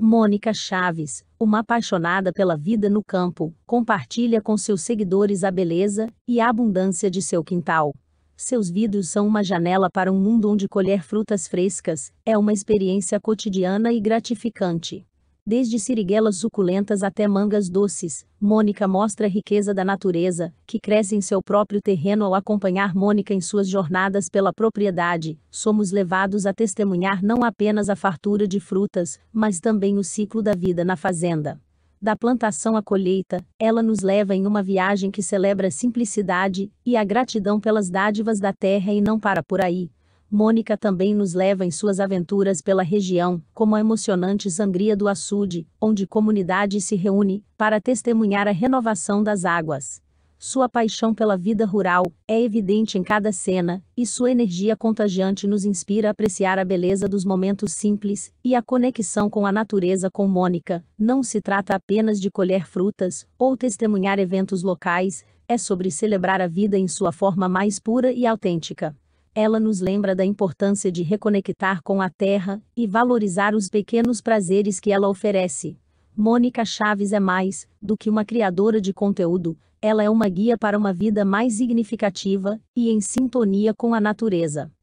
Mônica Chaves, uma apaixonada pela vida no campo, compartilha com seus seguidores a beleza e a abundância de seu quintal. Seus vídeos são uma janela para um mundo onde colher frutas frescas é uma experiência cotidiana e gratificante. Desde siriguelas suculentas até mangas doces, Mônica mostra a riqueza da natureza, que cresce em seu próprio terreno ao acompanhar Mônica em suas jornadas pela propriedade. Somos levados a testemunhar não apenas a fartura de frutas, mas também o ciclo da vida na fazenda. Da plantação à colheita, ela nos leva em uma viagem que celebra a simplicidade e a gratidão pelas dádivas da terra e não para por aí, Mônica também nos leva em suas aventuras pela região, como a emocionante sangria do açude, onde comunidade se reúne para testemunhar a renovação das águas. Sua paixão pela vida rural é evidente em cada cena, e sua energia contagiante nos inspira a apreciar a beleza dos momentos simples e a conexão com a natureza com Mônica. Não se trata apenas de colher frutas ou testemunhar eventos locais, é sobre celebrar a vida em sua forma mais pura e autêntica ela nos lembra da importância de reconectar com a terra e valorizar os pequenos prazeres que ela oferece. Mônica Chaves é mais do que uma criadora de conteúdo, ela é uma guia para uma vida mais significativa e em sintonia com a natureza.